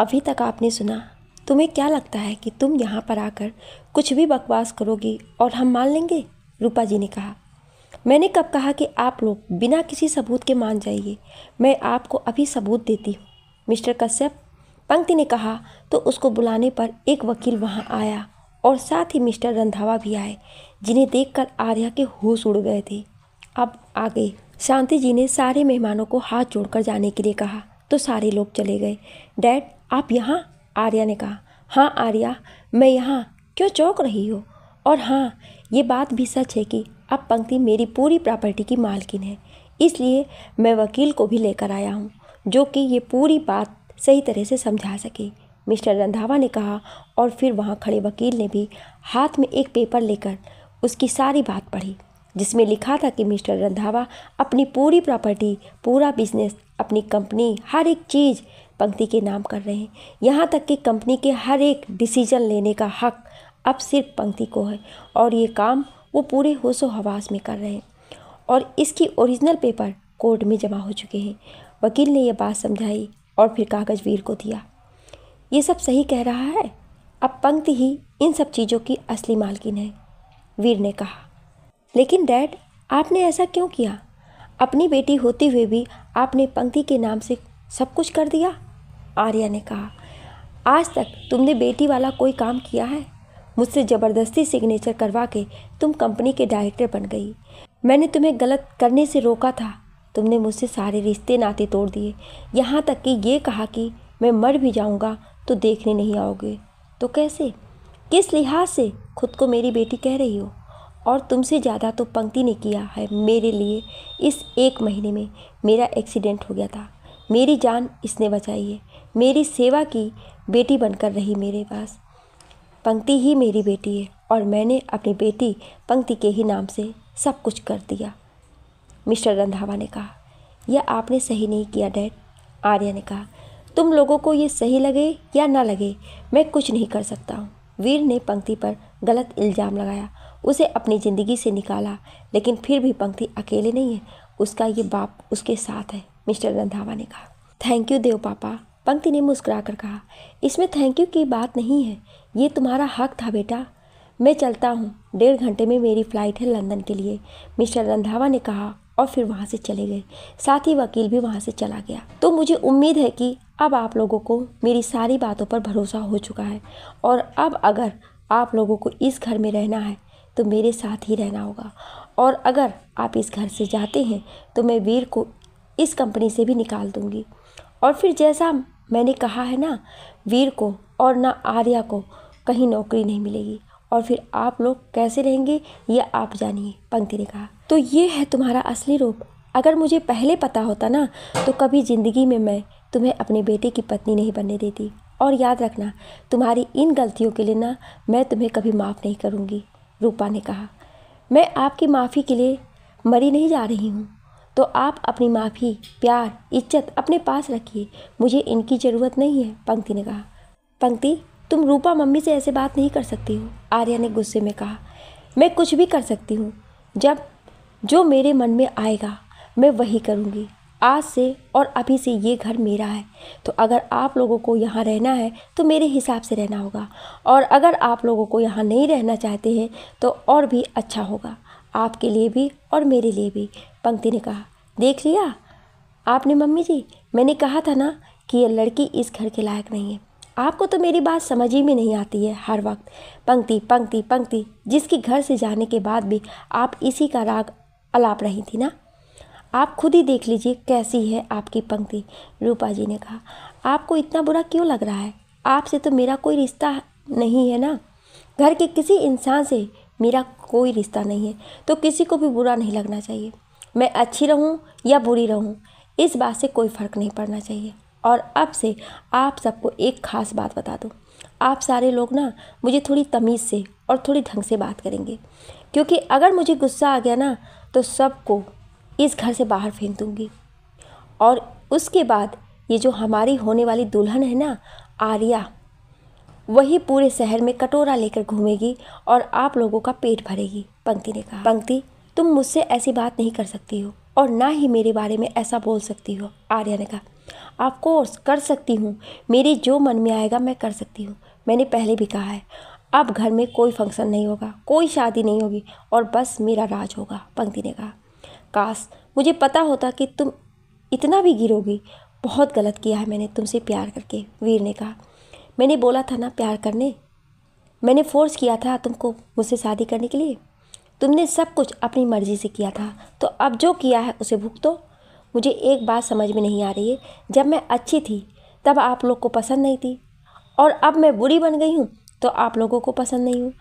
अभी तक आपने सुना तुम्हें क्या लगता है कि तुम यहाँ पर आकर कुछ भी बकवास करोगी और हम मान लेंगे रूपा जी ने कहा मैंने कब कहा कि आप लोग बिना किसी सबूत के मान जाइए मैं आपको अभी सबूत देती हूँ मिस्टर कश्यप पंक्ति ने कहा तो उसको बुलाने पर एक वकील वहाँ आया और साथ ही मिस्टर रंधावा भी आए जिन्हें देखकर आर्या के होश उड़ गए थे अब आ गए शांति जी ने सारे मेहमानों को हाथ जोड़कर जाने के लिए कहा तो सारे लोग चले गए डैड आप यहाँ आर्या ने कहा हाँ आर्या मैं यहाँ क्यों चौंक रही हो और हाँ ये बात भी सच है कि अब पंक्ति मेरी पूरी प्रॉपर्टी की मालकिन है इसलिए मैं वकील को भी लेकर आया हूँ जो कि ये पूरी बात सही तरह से समझा सके मिस्टर रंधावा ने कहा और फिर वहाँ खड़े वकील ने भी हाथ में एक पेपर लेकर उसकी सारी बात पढ़ी जिसमें लिखा था कि मिस्टर रंधावा अपनी पूरी प्रॉपर्टी पूरा बिजनेस अपनी कंपनी हर एक चीज़ पंक्ति के नाम कर रहे हैं यहाँ तक कि कंपनी के हर एक डिसीजन लेने का हक अब सिर्फ पंक्ति को है और ये काम वो पूरे होशो हवास में कर रहे हैं और इसकी ओरिजिनल पेपर कोर्ट में जमा हो चुके हैं वकील ने यह बात समझाई और फिर कागज़ वीर को दिया ये सब सही कह रहा है अब पंक्ति ही इन सब चीज़ों की असली मालकिन है वीर ने कहा लेकिन डैड आपने ऐसा क्यों किया अपनी बेटी होते हुए भी आपने पंक्ति के नाम से सब कुछ कर दिया आर्या ने कहा आज तक तुमने बेटी वाला कोई काम किया है मुझसे ज़बरदस्ती सिग्नेचर करवा के तुम कंपनी के डायरेक्टर बन गई मैंने तुम्हें गलत करने से रोका था तुमने मुझसे सारे रिश्ते नाते तोड़ दिए यहाँ तक कि ये कहा कि मैं मर भी जाऊँगा तो देखने नहीं आओगे तो कैसे किस लिहाज से खुद को मेरी बेटी कह रही हो और तुमसे ज़्यादा तो पंक्ति ने किया है मेरे लिए इस एक महीने में मेरा एक्सीडेंट हो गया था मेरी जान इसने बचाई है मेरी सेवा की बेटी बनकर रही मेरे पास पंक्ति ही मेरी बेटी है और मैंने अपनी बेटी पंक्ति के ही नाम से सब कुछ कर दिया मिस्टर रंधावा ने कहा यह आपने सही नहीं किया डैड आर्या ने कहा तुम लोगों को ये सही लगे या ना लगे मैं कुछ नहीं कर सकता हूँ वीर ने पंक्ति पर गलत इल्ज़ाम लगाया उसे अपनी ज़िंदगी से निकाला लेकिन फिर भी पंक्ति अकेले नहीं है उसका ये बाप उसके साथ है मिस्टर रंधावा ने कहा थैंक यू देव पापा पंक्ति ने मुस्कुरा कर कहा इसमें थैंक यू की बात नहीं है ये तुम्हारा हक था बेटा मैं चलता हूँ डेढ़ घंटे में मेरी फ़्लाइट है लंदन के लिए मिस्टर रंधावा ने कहा और फिर वहाँ से चले गए साथ ही वकील भी वहाँ से चला गया तो मुझे उम्मीद है कि अब आप लोगों को मेरी सारी बातों पर भरोसा हो चुका है और अब अगर आप लोगों को इस घर में रहना है तो मेरे साथ ही रहना होगा और अगर आप इस घर से जाते हैं तो मैं वीर को इस कंपनी से भी निकाल दूँगी और फिर जैसा मैंने कहा है ना वीर को और ना आर्या को कहीं नौकरी नहीं मिलेगी और फिर आप लोग कैसे रहेंगे ये आप जानिए पंक्ति ने कहा तो ये है तुम्हारा असली रूप अगर मुझे पहले पता होता ना तो कभी ज़िंदगी में मैं तुम्हें अपने बेटे की पत्नी नहीं बनने देती और याद रखना तुम्हारी इन गलतियों के लिए ना मैं तुम्हें कभी माफ़ नहीं करूँगी रूपा ने कहा मैं आपकी माफ़ी के लिए मरी नहीं जा रही हूँ तो आप अपनी माफ़ी प्यार इज्जत अपने पास रखिए मुझे इनकी ज़रूरत नहीं है पंक्ति ने कहा पंक्ति तुम रूपा मम्मी से ऐसे बात नहीं कर सकती हो आर्या ने गुस्से में कहा मैं कुछ भी कर सकती हूँ जब जो मेरे मन में आएगा मैं वही करूँगी आज से और अभी से ये घर मेरा है तो अगर आप लोगों को यहाँ रहना है तो मेरे हिसाब से रहना होगा और अगर आप लोगों को यहाँ नहीं रहना चाहते हैं तो और भी अच्छा होगा आपके लिए भी और मेरे लिए भी पंक्ति ने कहा देख लिया आपने मम्मी जी मैंने कहा था ना कि यह लड़की इस घर के लायक नहीं है आपको तो मेरी बात समझ ही में नहीं आती है हर वक्त पंक्ति पंक्ति पंक्ति जिसके घर से जाने के बाद भी आप इसी का राग अलाप रही थी ना आप खुद ही देख लीजिए कैसी है आपकी पंक्ति रूपा जी ने कहा आपको इतना बुरा क्यों लग रहा है आपसे तो मेरा कोई रिश्ता नहीं है ना घर के किसी इंसान से मेरा कोई रिश्ता नहीं है तो किसी को भी बुरा नहीं लगना चाहिए मैं अच्छी रहूँ या बुरी रहूँ इस बात से कोई फ़र्क नहीं पड़ना चाहिए और अब से आप सबको एक ख़ास बात बता दूँ आप सारे लोग ना मुझे थोड़ी तमीज़ से और थोड़ी ढंग से बात करेंगे क्योंकि अगर मुझे गुस्सा आ गया ना तो सबको इस घर से बाहर फेंक दूँगी और उसके बाद ये जो हमारी होने वाली दुल्हन है ना आर्या वही पूरे शहर में कटोरा लेकर घूमेगी और आप लोगों का पेट भरेगी पंक्ति ने कहा पंक्ति तुम मुझसे ऐसी बात नहीं कर सकती हो और ना ही मेरे बारे में ऐसा बोल सकती हो आर्या ने कहा आप कोर्स कर सकती हूँ मेरे जो मन में आएगा मैं कर सकती हूँ मैंने पहले भी कहा है अब घर में कोई फंक्शन नहीं होगा कोई शादी नहीं होगी और बस मेरा राज होगा पंक्ति ने कहा काश मुझे पता होता कि तुम इतना भी गिरोगी बहुत गलत किया है मैंने तुमसे प्यार करके वीर ने कहा मैंने बोला था ना प्यार करने मैंने फोर्स किया था तुमको मुझसे शादी करने के लिए तुमने सब कुछ अपनी मर्ज़ी से किया था तो अब जो किया है उसे भुगतो मुझे एक बात समझ में नहीं आ रही है जब मैं अच्छी थी तब आप लोग को पसंद नहीं थी और अब मैं बुरी बन गई हूँ तो आप लोगों को पसंद नहीं हूँ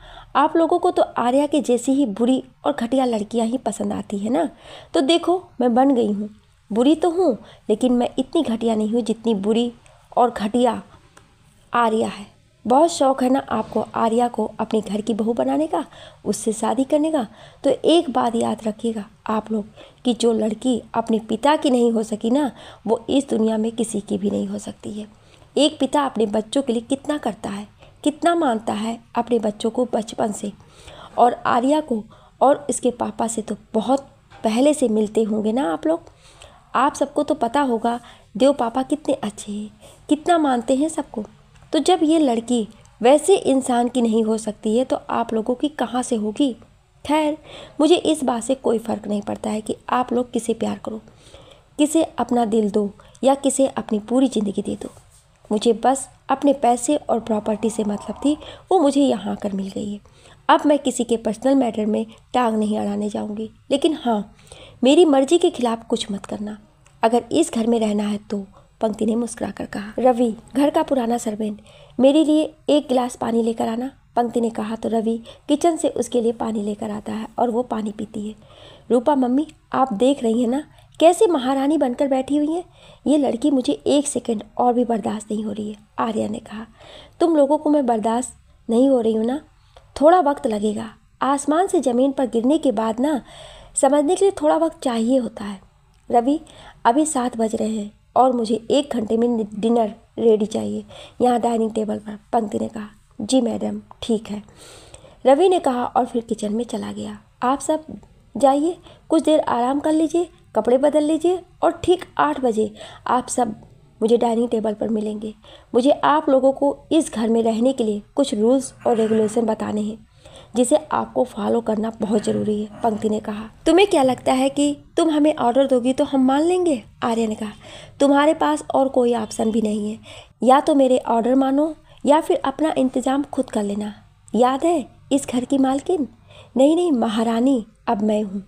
आप लोगों को तो आर्या के जैसी ही बुरी और घटिया लड़कियाँ ही पसंद आती है ना तो देखो मैं बन गई हूँ बुरी तो हूँ लेकिन मैं इतनी घटिया नहीं हूँ जितनी बुरी और घटिया आर्या है बहुत शौक है ना आपको आर्या को अपने घर की बहू बनाने का उससे शादी करने का तो एक बात याद रखिएगा आप लोग कि जो लड़की अपने पिता की नहीं हो सकी ना वो इस दुनिया में किसी की भी नहीं हो सकती है एक पिता अपने बच्चों के लिए कितना करता है कितना मानता है अपने बच्चों को बचपन से और आर्या को और इसके पापा से तो बहुत पहले से मिलते होंगे ना आप लोग आप सबको तो पता होगा देव पापा कितने अच्छे हैं कितना मानते हैं सबको तो जब ये लड़की वैसे इंसान की नहीं हो सकती है तो आप लोगों की कहाँ से होगी खैर मुझे इस बात से कोई फ़र्क नहीं पड़ता है कि आप लोग किसे प्यार करो किसे अपना दिल दो या किसे अपनी पूरी ज़िंदगी दे दो मुझे बस अपने पैसे और प्रॉपर्टी से मतलब थी वो मुझे यहाँ आकर मिल गई है अब मैं किसी के पर्सनल मैटर में टांग नहीं अड़ाने जाऊँगी लेकिन हाँ मेरी मर्ज़ी के ख़िलाफ़ कुछ मत करना अगर इस घर में रहना है तो पंक्ति ने मुस्कुराकर कहा रवि घर का पुराना सर्वेंट मेरे लिए एक गिलास पानी लेकर आना पंक्ति ने कहा तो रवि किचन से उसके लिए पानी लेकर आता है और वो पानी पीती है रूपा मम्मी आप देख रही हैं ना कैसे महारानी बनकर बैठी हुई हैं ये लड़की मुझे एक सेकंड और भी बर्दाश्त नहीं हो रही है आर्या ने कहा तुम लोगों को मैं बर्दाश्त नहीं हो रही हूँ ना थोड़ा वक्त लगेगा आसमान से ज़मीन पर गिरने के बाद ना समझने के लिए थोड़ा वक्त चाहिए होता है रवि अभी सात बज रहे हैं और मुझे एक घंटे में डिनर रेडी चाहिए यहाँ डाइनिंग टेबल पर पंक्ति ने कहा जी मैडम ठीक है रवि ने कहा और फिर किचन में चला गया आप सब जाइए कुछ देर आराम कर लीजिए कपड़े बदल लीजिए और ठीक आठ बजे आप सब मुझे डाइनिंग टेबल पर मिलेंगे मुझे आप लोगों को इस घर में रहने के लिए कुछ रूल्स और रेगुलेशन बताने हैं जिसे आपको फॉलो करना बहुत जरूरी है पंक्ति ने कहा तुम्हें क्या लगता है कि तुम हमें ऑर्डर दोगी तो हम मान लेंगे आर्य ने कहा तुम्हारे पास और कोई ऑप्शन भी नहीं है या तो मेरे ऑर्डर मानो या फिर अपना इंतजाम खुद कर लेना याद है इस घर की मालकिन नहीं नहीं महारानी अब मैं हूँ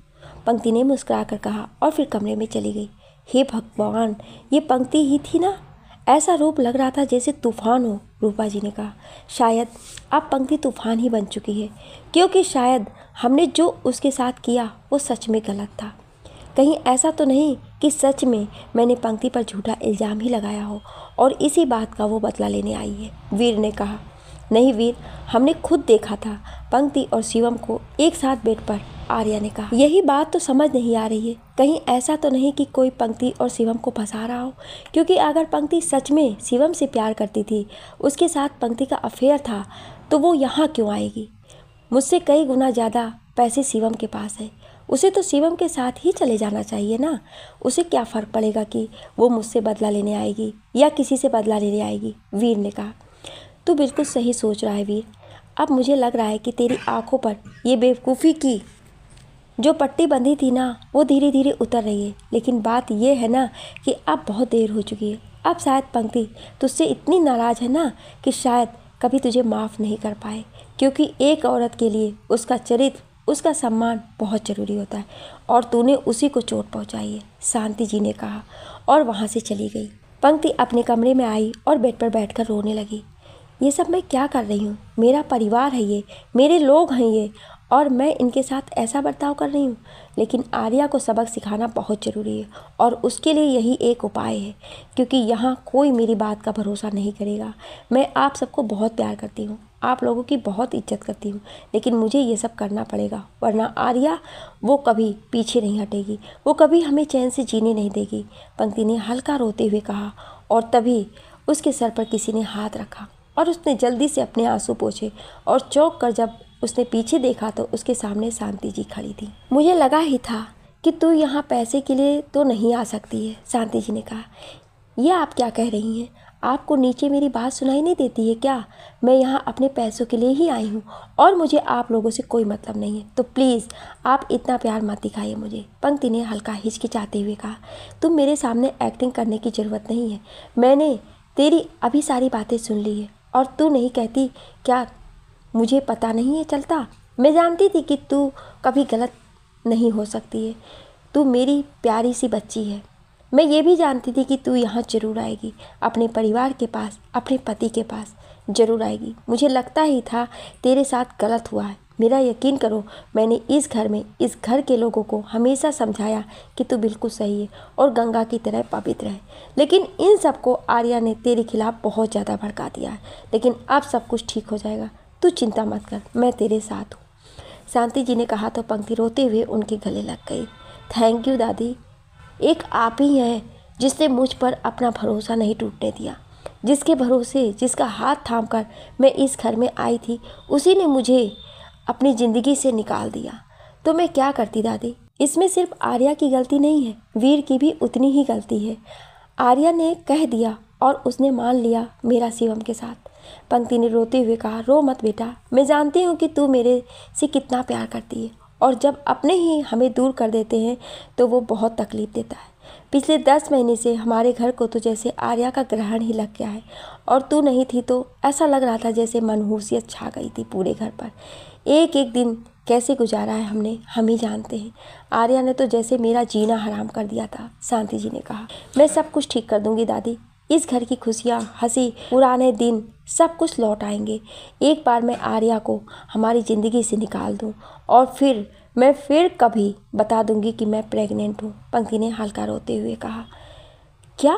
पंक्ति ने मुस्कुरा कर कहा और फिर कमरे में चली गई हे भगवान ये पंक्ति ही थी ना ऐसा रूप लग रहा था जैसे तूफान हो रूपा जी ने कहा शायद अब पंक्ति तूफान ही बन चुकी है क्योंकि शायद हमने जो उसके साथ किया वो सच में गलत था कहीं ऐसा तो नहीं कि सच में मैंने पंक्ति पर झूठा इल्ज़ाम ही लगाया हो और इसी बात का वो बदला लेने आई है वीर ने कहा नहीं वीर हमने खुद देखा था पंक्ति और शिवम को एक साथ बेड पर आर्या ने कहा यही बात तो समझ नहीं आ रही है कहीं ऐसा तो नहीं कि कोई पंक्ति और शिवम को फंसा रहा हो क्योंकि अगर पंक्ति सच में शिवम से प्यार करती थी उसके साथ पंक्ति का अफेयर था तो वो यहाँ क्यों आएगी मुझसे कई गुना ज़्यादा पैसे शिवम के पास है उसे तो शिवम के साथ ही चले जाना चाहिए ना उसे क्या फ़र्क पड़ेगा कि वो मुझसे बदला लेने आएगी या किसी से बदला लेने आएगी वीर ने कहा तू बिल्कुल सही सोच रहा है वीर अब मुझे लग रहा है कि तेरी आंखों पर ये बेवकूफ़ी की जो पट्टी बंधी थी ना वो धीरे धीरे उतर रही है लेकिन बात यह है ना कि अब बहुत देर हो चुकी है अब शायद पंक्ति तुझसे इतनी नाराज़ है ना कि शायद कभी तुझे माफ़ नहीं कर पाए क्योंकि एक औरत के लिए उसका चरित्र उसका सम्मान बहुत ज़रूरी होता है और तूने उसी को चोट पहुंचाई है शांति जी ने कहा और वहाँ से चली गई पंक्ति अपने कमरे में आई और बेड पर बैठकर रोने लगी ये सब मैं क्या कर रही हूँ मेरा परिवार है ये मेरे लोग हैं ये और मैं इनके साथ ऐसा बर्ताव कर रही हूँ लेकिन आर्या को सबक सिखाना बहुत ज़रूरी है और उसके लिए यही एक उपाय है क्योंकि यहाँ कोई मेरी बात का भरोसा नहीं करेगा मैं आप सबको बहुत प्यार करती हूँ आप लोगों की बहुत इज्जत करती हूँ लेकिन मुझे ये सब करना पड़ेगा वरना आर्या वो कभी पीछे नहीं हटेगी वो कभी हमें चैन से जीने नहीं देगी पंक्ति ने हल्का रोते हुए कहा और तभी उसके सर पर किसी ने हाथ रखा और उसने जल्दी से अपने आंसू पोछे और चौंक कर जब उसने पीछे देखा तो उसके सामने शांति जी खड़ी थी मुझे लगा ही था कि तू यहाँ पैसे के लिए तो नहीं आ सकती है शांति जी ने कहा यह आप क्या कह रही हैं आपको नीचे मेरी बात सुनाई नहीं देती है क्या मैं यहाँ अपने पैसों के लिए ही आई हूँ और मुझे आप लोगों से कोई मतलब नहीं है तो प्लीज़ आप इतना प्यार मत दिखाइए मुझे पंक्ति ने हल्का हिचकिचाते हुए कहा तुम मेरे सामने एक्टिंग करने की ज़रूरत नहीं है मैंने तेरी अभी सारी बातें सुन ली है और तू नहीं कहती क्या मुझे पता नहीं है चलता मैं जानती थी कि तू कभी गलत नहीं हो सकती है तू मेरी प्यारी सी बच्ची है मैं ये भी जानती थी कि तू यहाँ ज़रूर आएगी अपने परिवार के पास अपने पति के पास ज़रूर आएगी मुझे लगता ही था तेरे साथ गलत हुआ है मेरा यकीन करो मैंने इस घर में इस घर के लोगों को हमेशा समझाया कि तू बिल्कुल सही है और गंगा की तरह पवित्र है लेकिन इन सबको आर्या ने तेरे खिलाफ़ बहुत ज़्यादा भड़का दिया है लेकिन अब सब कुछ ठीक हो जाएगा तू चिंता मत कर मैं तेरे साथ हूँ शांति जी ने कहा तो पंक्ति रोते हुए उनके गले लग गई थैंक यू दादी एक आप ही हैं जिसने मुझ पर अपना भरोसा नहीं टूटने दिया जिसके भरोसे जिसका हाथ थाम कर मैं इस घर में आई थी उसी ने मुझे अपनी ज़िंदगी से निकाल दिया तो मैं क्या करती दादी इसमें सिर्फ आर्या की गलती नहीं है वीर की भी उतनी ही गलती है आर्या ने कह दिया और उसने मान लिया मेरा शिवम के साथ पंक्ति ने रोते हुए कहा रो मत बेटा मैं जानती हूँ कि तू मेरे से कितना प्यार करती है और जब अपने ही हमें दूर कर देते हैं तो वो बहुत तकलीफ़ देता है पिछले दस महीने से हमारे घर को तो जैसे आर्या का ग्रहण ही लग गया है और तू नहीं थी तो ऐसा लग रहा था जैसे मनहूसियत छा गई थी पूरे घर पर एक एक दिन कैसे गुजारा है हमने हम ही जानते हैं आर्या ने तो जैसे मेरा जीना हराम कर दिया था शांति जी ने कहा मैं सब कुछ ठीक कर दूंगी दादी इस घर की खुशियाँ हंसी पुराने दिन सब कुछ लौट आएंगे एक बार मैं आर्या को हमारी ज़िंदगी से निकाल दूँ और फिर मैं फिर कभी बता दूंगी कि मैं प्रेग्नेंट हूँ पंक्ति ने हल्का रोते हुए कहा क्या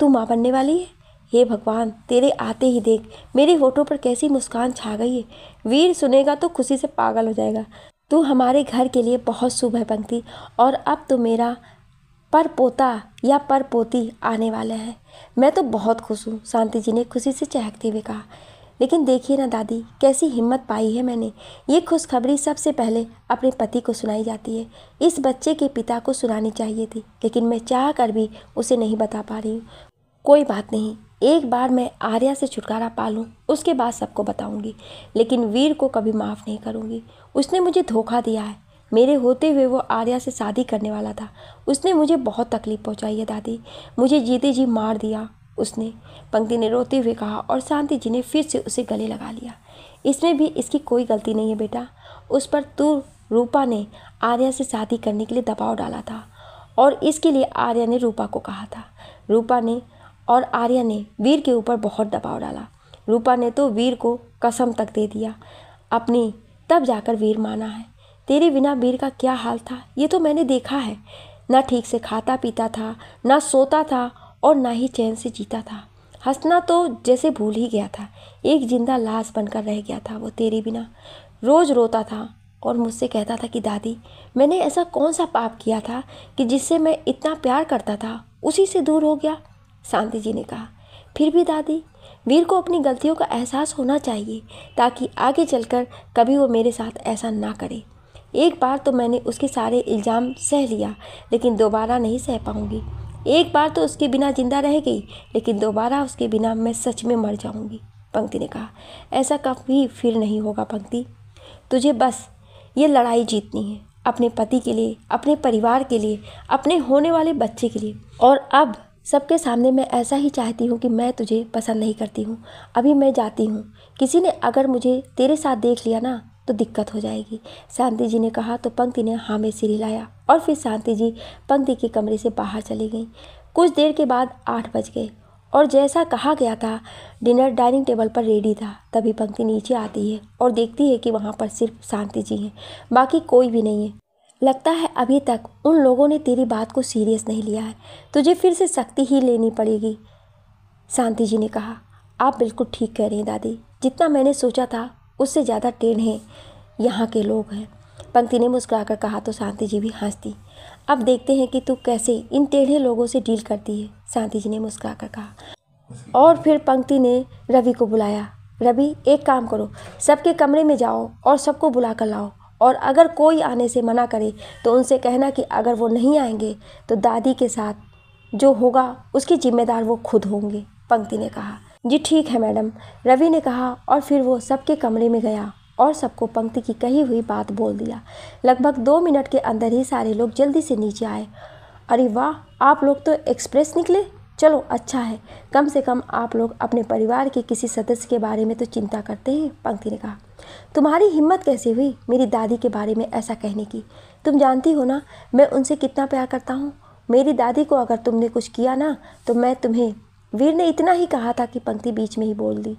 तू माँ बनने वाली है हे भगवान तेरे आते ही देख मेरे होठों पर कैसी मुस्कान छा गई है वीर सुनेगा तो खुशी से पागल हो जाएगा तू हमारे घर के लिए बहुत शुभ है पंक्ति और अब तो मेरा पर पोता या पर पोती आने वाले हैं मैं तो बहुत खुश हूँ शांति जी ने खुशी से चहकते हुए कहा लेकिन देखिए ना दादी कैसी हिम्मत पाई है मैंने ये खुशखबरी सबसे पहले अपने पति को सुनाई जाती है इस बच्चे के पिता को सुनानी चाहिए थी लेकिन मैं चाह कर भी उसे नहीं बता पा रही हूँ कोई बात नहीं एक बार मैं आर्या से छुटकारा पा लूँ उसके बाद सबको बताऊँगी लेकिन वीर को कभी माफ़ नहीं करूँगी उसने मुझे धोखा दिया है मेरे होते हुए वो आर्या से शादी करने वाला था उसने मुझे बहुत तकलीफ़ पहुंचाई है दादी मुझे जीते जी मार दिया उसने पंक्ति ने रोते हुए कहा और शांति जी ने फिर से उसे गले लगा लिया इसमें भी इसकी कोई गलती नहीं है बेटा उस पर तू रूपा ने आर्या से शादी करने के लिए दबाव डाला था और इसके लिए आर्या ने रूपा को कहा था रूपा ने और आर्या ने वीर के ऊपर बहुत दबाव डाला रूपा ने तो वीर को कसम तक दे दिया अपनी तब जाकर वीर माना है तेरे बिना वीर का क्या हाल था ये तो मैंने देखा है ना ठीक से खाता पीता था ना सोता था और ना ही चैन से जीता था हंसना तो जैसे भूल ही गया था एक जिंदा लाश बनकर रह गया था वो तेरे बिना रोज़ रोता था और मुझसे कहता था कि दादी मैंने ऐसा कौन सा पाप किया था कि जिससे मैं इतना प्यार करता था उसी से दूर हो गया शांति जी ने कहा फिर भी दादी वीर को अपनी गलतियों का एहसास होना चाहिए ताकि आगे चलकर कभी वो मेरे साथ ऐसा ना करे एक बार तो मैंने उसके सारे इल्ज़ाम सह लिया लेकिन दोबारा नहीं सह पाऊँगी एक बार तो उसके बिना ज़िंदा रह गई लेकिन दोबारा उसके बिना मैं सच में मर जाऊँगी पंक्ति ने कहा ऐसा कभी फिर नहीं होगा पंक्ति तुझे बस ये लड़ाई जीतनी है अपने पति के लिए अपने परिवार के लिए अपने होने वाले बच्चे के लिए और अब सबके सामने मैं ऐसा ही चाहती हूँ कि मैं तुझे पसंद नहीं करती हूँ अभी मैं जाती हूँ किसी ने अगर मुझे तेरे साथ देख लिया ना तो दिक्कत हो जाएगी शांति जी ने कहा तो पंक्ति ने हाँ में सिर हिलाया और फिर शांति जी पंक्ति के कमरे से बाहर चली गई कुछ देर के बाद आठ बज गए और जैसा कहा गया था डिनर डाइनिंग टेबल पर रेडी था तभी पंक्ति नीचे आती है और देखती है कि वहाँ पर सिर्फ शांति जी हैं बाकी कोई भी नहीं है लगता है अभी तक उन लोगों ने तेरी बात को सीरियस नहीं लिया है तुझे फिर से सख्ती ही लेनी पड़ेगी शांति जी ने कहा आप बिल्कुल ठीक कह रही हैं दादी जितना मैंने सोचा था उससे ज़्यादा टेढ़े यहाँ के लोग हैं पंक्ति ने मुस्कुराकर कहा तो शांति जी भी हंसती अब देखते हैं कि तू कैसे इन टेढ़े लोगों से डील करती है शांति जी ने मुस्कुराकर कहा और फिर पंक्ति ने रवि को बुलाया रवि एक काम करो सबके कमरे में जाओ और सबको बुला कर लाओ और अगर कोई आने से मना करे तो उनसे कहना कि अगर वो नहीं आएंगे तो दादी के साथ जो होगा उसकी जिम्मेदार वो खुद होंगे पंक्ति ने कहा जी ठीक है मैडम रवि ने कहा और फिर वो सबके कमरे में गया और सबको पंक्ति की कही हुई बात बोल दिया लगभग दो मिनट के अंदर ही सारे लोग जल्दी से नीचे आए अरे वाह आप लोग तो एक्सप्रेस निकले चलो अच्छा है कम से कम आप लोग अपने परिवार के किसी सदस्य के बारे में तो चिंता करते हैं पंक्ति ने कहा तुम्हारी हिम्मत कैसे हुई मेरी दादी के बारे में ऐसा कहने की तुम जानती हो ना मैं उनसे कितना प्यार करता हूँ मेरी दादी को अगर तुमने कुछ किया ना तो मैं तुम्हें वीर ने इतना ही कहा था कि पंक्ति बीच में ही बोल दी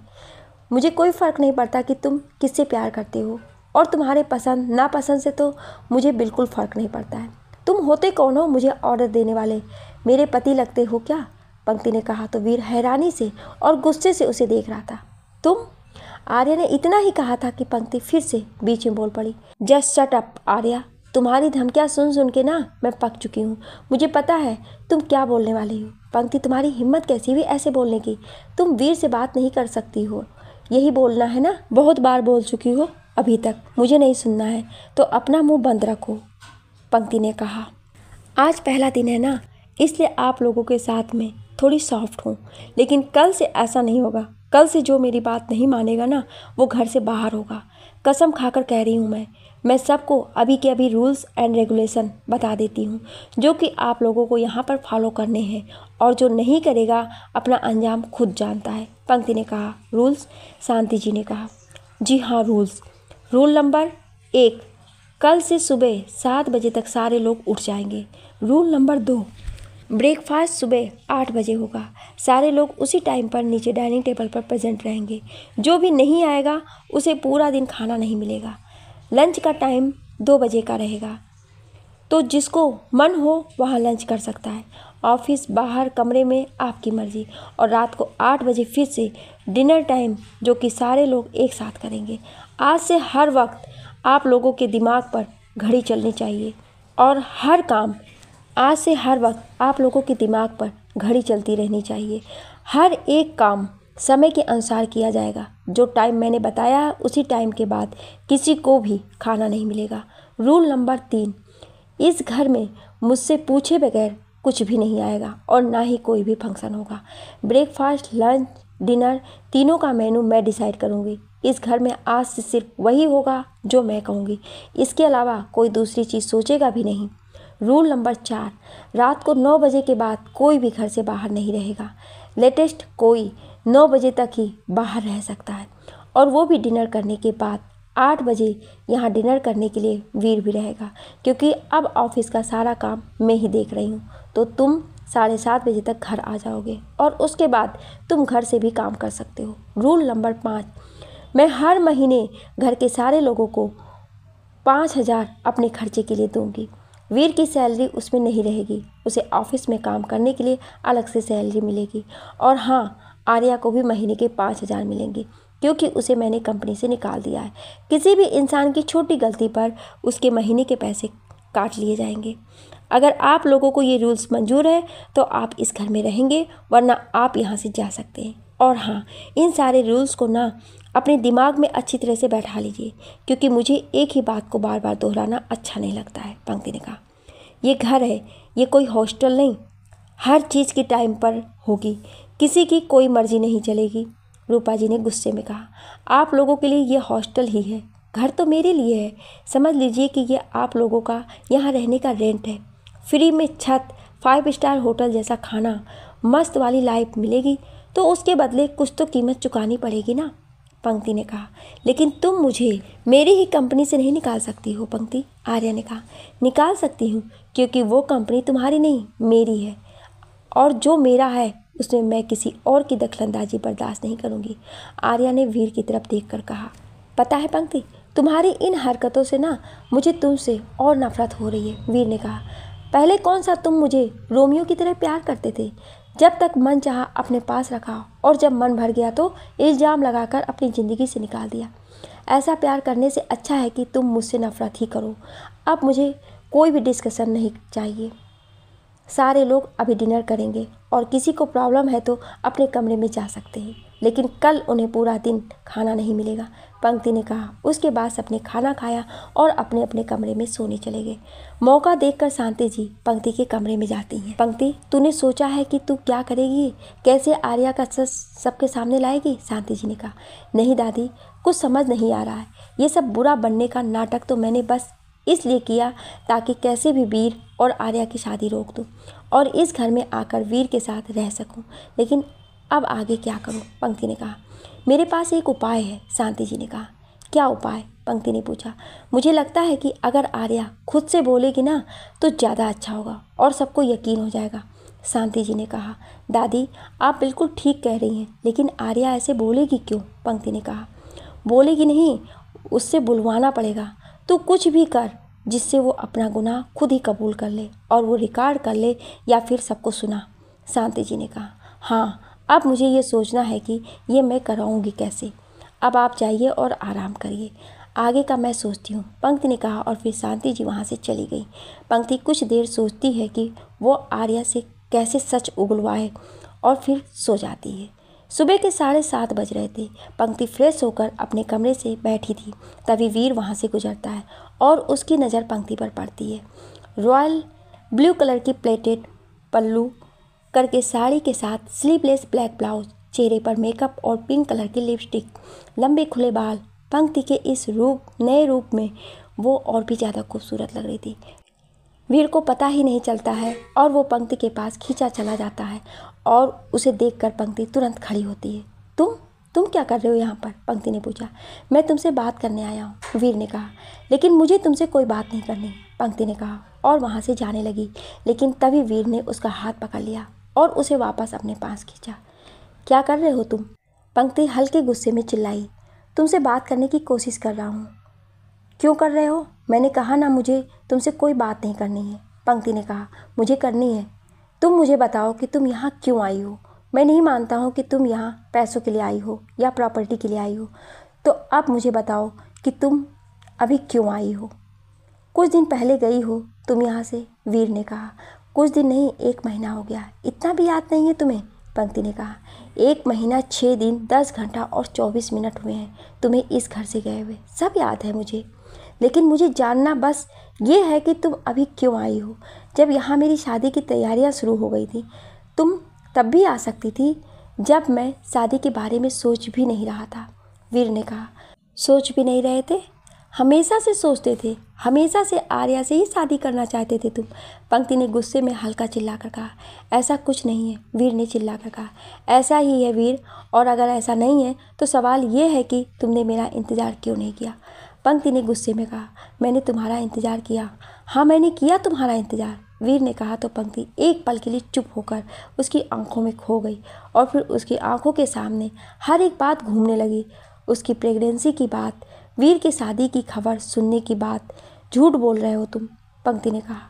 मुझे कोई फ़र्क नहीं पड़ता कि तुम किससे प्यार करते हो और तुम्हारे पसंद नापसंद से तो मुझे बिल्कुल फ़र्क नहीं पड़ता है तुम होते कौन हो मुझे ऑर्डर देने वाले मेरे पति लगते हो क्या पंक्ति ने कहा तो वीर हैरानी से और गुस्से से उसे देख रहा था तुम आर्या ने इतना ही कहा था कि पंक्ति फिर से बीच में बोल पड़ी जस्ट शट अप आर्या तुम्हारी धमकियाँ सुन सुन के ना मैं पक चुकी हूँ मुझे पता है तुम क्या बोलने वाली हो पंक्ति तुम्हारी हिम्मत कैसी हुई ऐसे बोलने की तुम वीर से बात नहीं कर सकती हो यही बोलना है ना बहुत बार बोल चुकी हो अभी तक मुझे नहीं सुनना है तो अपना मुंह बंद रखो पंक्ति ने कहा आज पहला दिन है ना इसलिए आप लोगों के साथ में थोड़ी सॉफ्ट हूँ लेकिन कल से ऐसा नहीं होगा कल से जो मेरी बात नहीं मानेगा ना वो घर से बाहर होगा कसम खाकर कह रही हूँ मैं मैं सबको अभी के अभी रूल्स एंड रेगुलेशन बता देती हूँ जो कि आप लोगों को यहाँ पर फॉलो करने हैं और जो नहीं करेगा अपना अंजाम खुद जानता है पंक्ति ने कहा रूल्स शांति जी ने कहा जी हाँ रूल्स रूल नंबर एक कल से सुबह सात बजे तक सारे लोग उठ जाएंगे रूल नंबर दो ब्रेकफास्ट सुबह आठ बजे होगा सारे लोग उसी टाइम पर नीचे डाइनिंग टेबल पर प्रेजेंट रहेंगे जो भी नहीं आएगा उसे पूरा दिन खाना नहीं मिलेगा लंच का टाइम दो बजे का रहेगा तो जिसको मन हो वहाँ लंच कर सकता है ऑफिस बाहर कमरे में आपकी मर्ज़ी और रात को आठ बजे फिर से डिनर टाइम जो कि सारे लोग एक साथ करेंगे आज से हर वक्त आप लोगों के दिमाग पर घड़ी चलनी चाहिए और हर काम आज से हर वक्त आप लोगों के दिमाग पर घड़ी चलती रहनी चाहिए हर एक काम समय के अनुसार किया जाएगा जो टाइम मैंने बताया है उसी टाइम के बाद किसी को भी खाना नहीं मिलेगा रूल नंबर तीन इस घर में मुझसे पूछे बगैर कुछ भी नहीं आएगा और ना ही कोई भी फंक्शन होगा ब्रेकफास्ट लंच डिनर तीनों का मेनू मैं डिसाइड करूँगी इस घर में आज से सिर्फ वही होगा जो मैं कहूँगी इसके अलावा कोई दूसरी चीज़ सोचेगा भी नहीं रूल नंबर चार रात को नौ बजे के बाद कोई भी घर से बाहर नहीं रहेगा लेटेस्ट कोई नौ बजे तक ही बाहर रह सकता है और वो भी डिनर करने के बाद आठ बजे यहाँ डिनर करने के लिए वीर भी रहेगा क्योंकि अब ऑफिस का सारा काम मैं ही देख रही हूँ तो तुम साढ़े सात बजे तक घर आ जाओगे और उसके बाद तुम घर से भी काम कर सकते हो रूल नंबर पाँच मैं हर महीने घर के सारे लोगों को पाँच हज़ार अपने खर्चे के लिए दूंगी वीर की सैलरी उसमें नहीं रहेगी उसे ऑफिस में काम करने के लिए अलग से सैलरी मिलेगी और हाँ आर्या को भी महीने के पाँच हज़ार मिलेंगे क्योंकि उसे मैंने कंपनी से निकाल दिया है किसी भी इंसान की छोटी गलती पर उसके महीने के पैसे काट लिए जाएंगे अगर आप लोगों को ये रूल्स मंजूर है तो आप इस घर में रहेंगे वरना आप यहाँ से जा सकते हैं और हाँ इन सारे रूल्स को ना अपने दिमाग में अच्छी तरह से बैठा लीजिए क्योंकि मुझे एक ही बात को बार बार दोहराना अच्छा नहीं लगता है पंक्ति ने कहा ये घर है ये कोई हॉस्टल नहीं हर चीज़ की टाइम पर होगी किसी की कोई मर्जी नहीं चलेगी रूपा जी ने गुस्से में कहा आप लोगों के लिए ये हॉस्टल ही है घर तो मेरे लिए है समझ लीजिए कि यह आप लोगों का यहाँ रहने का रेंट है फ्री में छत फाइव स्टार होटल जैसा खाना मस्त वाली लाइफ मिलेगी तो उसके बदले कुछ तो कीमत चुकानी पड़ेगी ना पंक्ति ने कहा लेकिन तुम मुझे मेरी ही कंपनी से नहीं निकाल सकती हो पंक्ति आर्या ने कहा निकाल सकती हूँ क्योंकि वो कंपनी तुम्हारी नहीं मेरी है और जो मेरा है उसमें मैं किसी और की अंदाजी बर्दाश्त नहीं करूँगी आर्या ने वीर की तरफ देख कर कहा पता है पंक्ति तुम्हारी इन हरकतों से ना मुझे तुमसे और नफरत हो रही है वीर ने कहा पहले कौन सा तुम मुझे रोमियो की तरह प्यार करते थे जब तक मन चाह अपने पास रखा और जब मन भर गया तो इल्ज़ाम लगाकर अपनी ज़िंदगी से निकाल दिया ऐसा प्यार करने से अच्छा है कि तुम मुझसे नफरत ही करो अब मुझे कोई भी डिस्कशन नहीं चाहिए सारे लोग अभी डिनर करेंगे और किसी को प्रॉब्लम है तो अपने कमरे में जा सकते हैं लेकिन कल उन्हें पूरा दिन खाना नहीं मिलेगा पंक्ति ने कहा उसके बाद सबने खाना खाया और अपने अपने कमरे में सोने चले गए मौका देखकर शांति जी पंक्ति के कमरे में जाती हैं पंक्ति तूने सोचा है कि तू क्या करेगी कैसे आर्या का सच सबके सामने लाएगी शांति जी ने कहा नहीं दादी कुछ समझ नहीं आ रहा है ये सब बुरा बनने का नाटक तो मैंने बस इसलिए किया ताकि कैसे भी वीर और आर्या की शादी रोक दूँ और इस घर में आकर वीर के साथ रह सकूं लेकिन अब आगे क्या करूं पंक्ति ने कहा मेरे पास एक उपाय है शांति जी ने कहा क्या उपाय पंक्ति ने पूछा मुझे लगता है कि अगर आर्या खुद से बोलेगी ना तो ज़्यादा अच्छा होगा और सबको यकीन हो जाएगा शांति जी ने कहा दादी आप बिल्कुल ठीक कह रही हैं लेकिन आर्या ऐसे बोलेगी क्यों पंक्ति ने कहा बोलेगी नहीं उससे बुलवाना पड़ेगा तो कुछ भी कर जिससे वो अपना गुनाह खुद ही कबूल कर ले और वो रिकॉर्ड कर ले या फिर सबको सुना शांति जी ने कहा हाँ अब मुझे ये सोचना है कि ये मैं कराऊंगी कैसे अब आप जाइए और आराम करिए आगे का मैं सोचती हूँ पंक्ति ने कहा और फिर शांति जी वहाँ से चली गई पंक्ति कुछ देर सोचती है कि वो आर्या से कैसे सच उगलवाए और फिर सो जाती है सुबह के साढ़े सात बज रहे थे पंक्ति फ्रेश होकर अपने कमरे से बैठी थी तभी वीर वहाँ से गुजरता है और उसकी नज़र पंक्ति पर पड़ती है रॉयल ब्लू कलर की प्लेटेड पल्लू करके साड़ी के साथ स्लीवलेस ब्लैक ब्लाउज चेहरे पर मेकअप और पिंक कलर की लिपस्टिक लंबे खुले बाल पंक्ति के इस रूप नए रूप में वो और भी ज़्यादा खूबसूरत लग रही थी वीर को पता ही नहीं चलता है और वो पंक्ति के पास खींचा चला जाता है और उसे देखकर पंक्ति तुरंत खड़ी होती है तुम तुम क्या कर रहे हो यहाँ पर पंक्ति ने पूछा मैं तुमसे बात करने आया हूँ वीर ने कहा लेकिन मुझे तुमसे कोई बात नहीं करनी पंक्ति ने कहा और वहाँ से जाने लगी लेकिन तभी वीर ने उसका हाथ पकड़ लिया और उसे वापस अपने पास खींचा क्या कर रहे हो तुम पंक्ति हल्के गुस्से में चिल्लाई तुमसे बात करने की कोशिश कर रहा हूँ क्यों कर रहे हो मैंने कहा ना मुझे तुमसे कोई बात नहीं करनी है पंक्ति ने कहा मुझे करनी है तुम मुझे बताओ कि तुम यहाँ क्यों आई हो मैं नहीं मानता हूँ कि तुम यहाँ पैसों के लिए आई हो या प्रॉपर्टी के लिए आई हो तो अब मुझे बताओ कि तुम अभी क्यों आई हो कुछ दिन पहले गई हो तुम यहाँ से वीर ने कहा कुछ दिन नहीं एक महीना हो गया इतना भी याद नहीं है तुम्हें पंक्ति ने कहा एक महीना छः दिन दस घंटा और चौबीस मिनट हुए हैं तुम्हें इस घर से गए हुए सब याद है मुझे लेकिन मुझे जानना बस ये है कि तुम अभी क्यों आई हो जब यहाँ मेरी शादी की तैयारियाँ शुरू हो गई थी तुम तब भी आ सकती थी जब मैं शादी के बारे में सोच भी नहीं रहा था वीर ने कहा सोच भी नहीं रहे थे हमेशा से सोचते थे हमेशा से आर्या से ही शादी करना चाहते थे तुम पंक्ति ने गुस्से में हल्का चिल्ला कर कहा ऐसा कुछ नहीं है वीर ने चिल्ला कर कहा ऐसा ही है वीर और अगर ऐसा नहीं है तो सवाल ये है कि तुमने मेरा इंतज़ार क्यों नहीं किया पंक्ति ने गुस्से में कहा मैंने तुम्हारा इंतज़ार किया हाँ मैंने किया तुम्हारा इंतज़ार वीर ने कहा तो पंक्ति एक पल के लिए चुप होकर उसकी आंखों में खो गई और फिर उसकी आंखों के सामने हर एक बात घूमने लगी उसकी प्रेगनेंसी की बात वीर की शादी की खबर सुनने की बात झूठ बोल रहे हो तुम पंक्ति ने कहा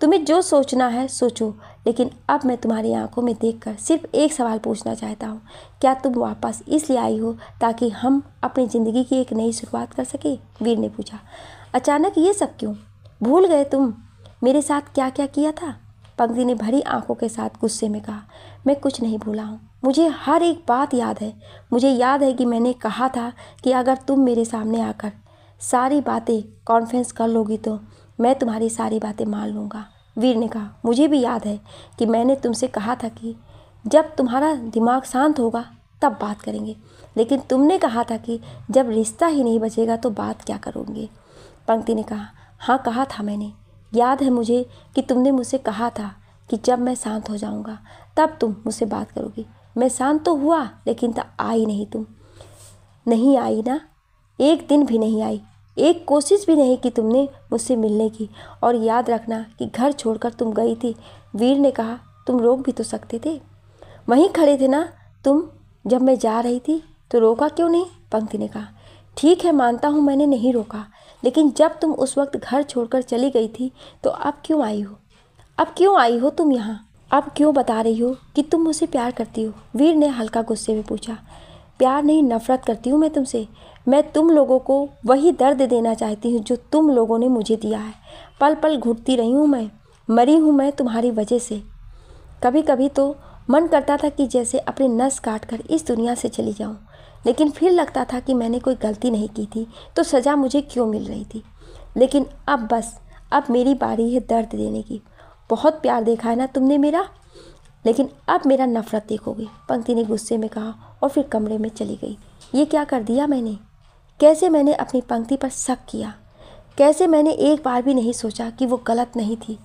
तुम्हें जो सोचना है सोचो लेकिन अब मैं तुम्हारी आंखों में देखकर सिर्फ एक सवाल पूछना चाहता हूँ क्या तुम वापस इसलिए आई हो ताकि हम अपनी ज़िंदगी की एक नई शुरुआत कर सकें वीर ने पूछा अचानक ये सब क्यों भूल गए तुम मेरे साथ क्या क्या किया था पंक्ति ने भरी आंखों के साथ गुस्से में कहा मैं कुछ नहीं भूला हूँ मुझे हर एक बात याद है मुझे याद है कि मैंने कहा था कि अगर तुम मेरे सामने आकर सारी बातें कॉन्फ्रेंस कर लोगी तो मैं तुम्हारी सारी बातें मान लूँगा वीर ने कहा मुझे भी याद है कि मैंने तुमसे कहा था कि जब तुम्हारा दिमाग शांत होगा तब बात करेंगे लेकिन तुमने कहा था कि जब रिश्ता ही नहीं बचेगा तो बात क्या करोगे पंक्ति ने कहा हाँ कहा था मैंने याद है मुझे कि तुमने मुझसे कहा था कि जब मैं शांत हो जाऊंगा तब तुम मुझसे बात करोगी मैं शांत तो हुआ लेकिन तो आई नहीं तुम नहीं आई ना एक दिन भी नहीं आई एक कोशिश भी नहीं की तुमने मुझसे मिलने की और याद रखना कि घर छोड़कर तुम गई थी वीर ने कहा तुम रोक भी तो सकते थे वहीं खड़े थे ना तुम जब मैं जा रही थी तो रोका क्यों नहीं पंक्ति ने कहा ठीक है मानता हूँ मैंने नहीं रोका लेकिन जब तुम उस वक्त घर छोड़कर चली गई थी तो अब क्यों आई हो अब क्यों आई हो तुम यहाँ अब क्यों बता रही हो कि तुम मुझसे प्यार करती हो वीर ने हल्का गुस्से में पूछा प्यार नहीं नफरत करती हूँ मैं तुमसे मैं तुम लोगों को वही दर्द देना चाहती हूँ जो तुम लोगों ने मुझे दिया है पल पल घुटती रही हूँ मैं मरी हूँ मैं तुम्हारी वजह से कभी कभी तो मन करता था कि जैसे अपने नस काट कर इस दुनिया से चली जाऊँ लेकिन फिर लगता था कि मैंने कोई गलती नहीं की थी तो सज़ा मुझे क्यों मिल रही थी लेकिन अब बस अब मेरी बारी है दर्द देने की बहुत प्यार देखा है ना तुमने मेरा लेकिन अब मेरा नफ़रत देखोगे पंक्ति ने गुस्से में कहा और फिर कमरे में चली गई ये क्या कर दिया मैंने कैसे मैंने अपनी पंक्ति पर शक किया कैसे मैंने एक बार भी नहीं सोचा कि वो गलत नहीं थी